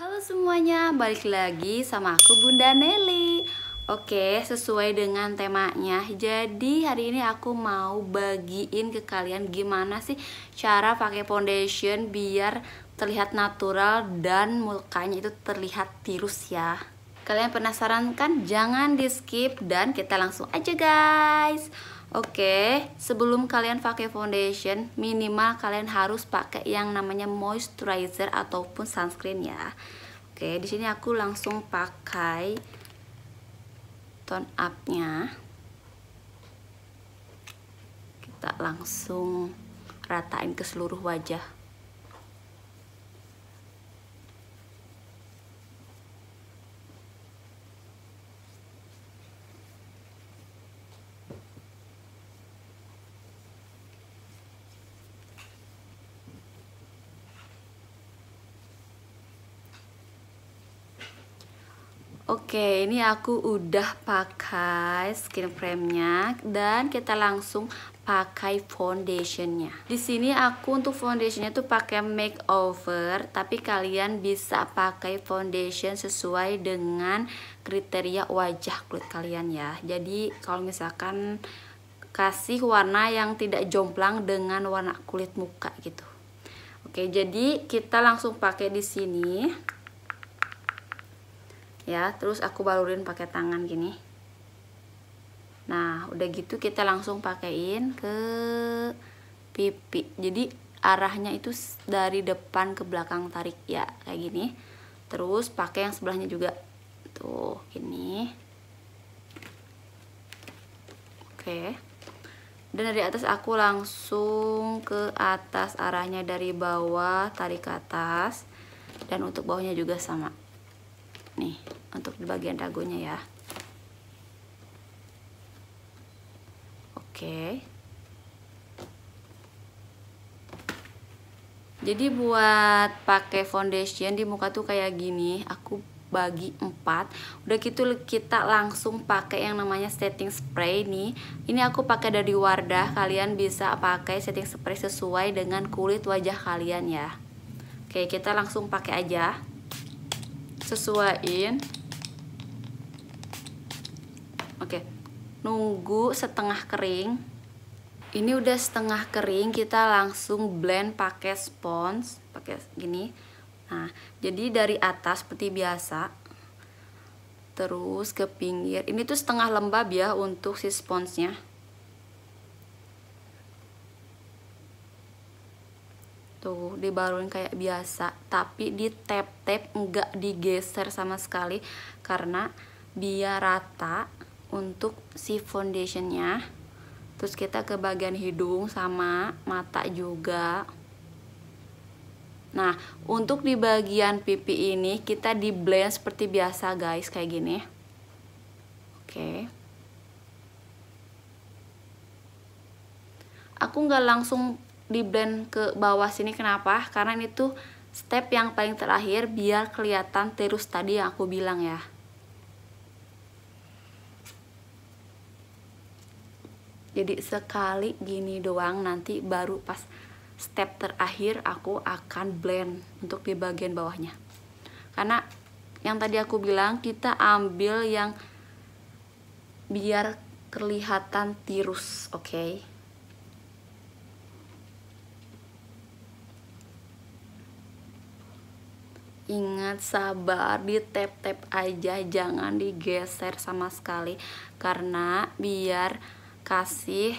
Halo semuanya, balik lagi sama aku Bunda Nelly Oke, sesuai dengan temanya Jadi hari ini aku mau bagiin ke kalian gimana sih cara pakai foundation biar terlihat natural dan mukanya itu terlihat tirus ya Kalian penasaran kan? Jangan di skip dan kita langsung aja guys Oke, sebelum kalian pakai foundation, minimal kalian harus pakai yang namanya moisturizer ataupun sunscreen ya. Oke, di sini aku langsung pakai tone up-nya. Kita langsung ratain ke seluruh wajah. Oke, ini aku udah pakai skin frame-nya dan kita langsung pakai foundationnya. Di sini aku untuk foundationnya tuh pakai makeover, tapi kalian bisa pakai foundation sesuai dengan kriteria wajah kulit kalian ya. Jadi kalau misalkan kasih warna yang tidak jomplang dengan warna kulit muka gitu. Oke, jadi kita langsung pakai di sini ya terus aku balurin pakai tangan gini nah udah gitu kita langsung pakaiin ke pipi jadi arahnya itu dari depan ke belakang tarik ya kayak gini terus pakai yang sebelahnya juga tuh ini. oke dan dari atas aku langsung ke atas arahnya dari bawah tarik ke atas dan untuk bawahnya juga sama nih untuk di bagian dagunya ya oke jadi buat pakai foundation di muka tuh kayak gini aku bagi empat. udah gitu kita langsung pakai yang namanya setting spray nih ini aku pakai dari Wardah kalian bisa pakai setting spray sesuai dengan kulit wajah kalian ya oke kita langsung pakai aja sesuaiin oke nunggu setengah kering ini udah setengah kering kita langsung blend pakai spons pakai gini nah jadi dari atas seperti biasa terus ke pinggir ini tuh setengah lembab ya untuk si sponsnya tuh gitu. dibalurin kayak biasa tapi di tap tap enggak digeser sama sekali karena biar rata untuk si foundationnya terus kita ke bagian hidung sama mata juga nah untuk di bagian pipi ini kita di blend seperti biasa guys kayak gini oke okay. aku nggak langsung di blend ke bawah sini kenapa? Karena ini tuh step yang paling terakhir biar kelihatan terus tadi yang aku bilang ya. Jadi sekali gini doang nanti baru pas step terakhir aku akan blend untuk di bagian bawahnya. Karena yang tadi aku bilang kita ambil yang biar kelihatan tirus, oke? Okay? ingat sabar di tap tap aja jangan digeser sama sekali karena biar kasih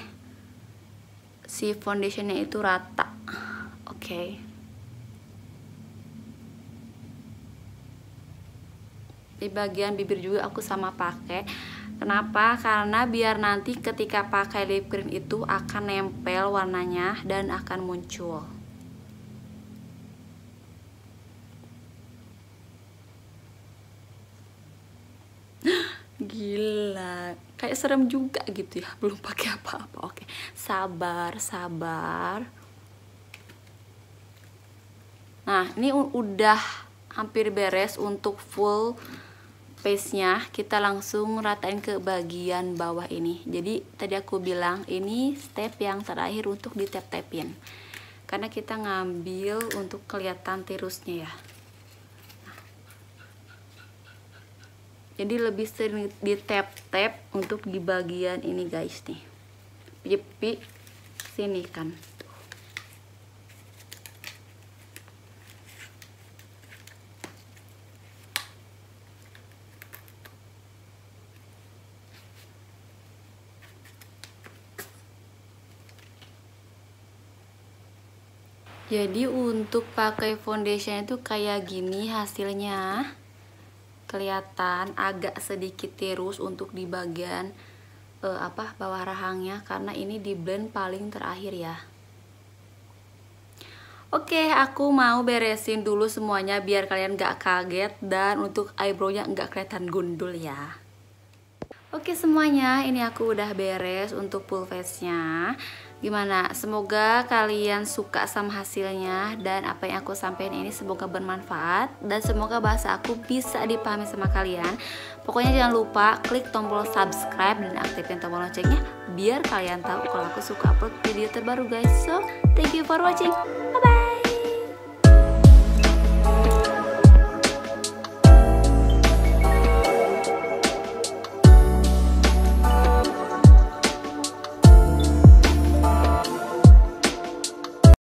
si foundationnya itu rata oke okay. di bagian bibir juga aku sama pakai Kenapa? Karena biar nanti ketika pakai lip cream itu akan nempel warnanya dan akan muncul. gila kayak serem juga gitu ya belum pakai apa-apa oke sabar sabar nah ini udah hampir beres untuk full paste nya kita langsung ratain ke bagian bawah ini jadi tadi aku bilang ini step yang terakhir untuk di tap tapin karena kita ngambil untuk kelihatan tirusnya ya jadi lebih sering di tap tap untuk di bagian ini guys nih pipi sini kan Jadi untuk pakai foundation itu kayak gini hasilnya kelihatan agak sedikit tirus untuk di bagian uh, apa bawah rahangnya karena ini di blend paling terakhir ya Oke, aku mau beresin dulu semuanya biar kalian gak kaget dan untuk eyebrownya gak kelihatan gundul ya. Oke semuanya, ini aku udah beres untuk full face-nya gimana semoga kalian suka sama hasilnya dan apa yang aku sampaikan ini semoga bermanfaat dan semoga bahasa aku bisa dipahami sama kalian pokoknya jangan lupa klik tombol subscribe dan aktifin tombol loncengnya biar kalian tahu kalau aku suka upload video terbaru guys so thank you for watching bye bye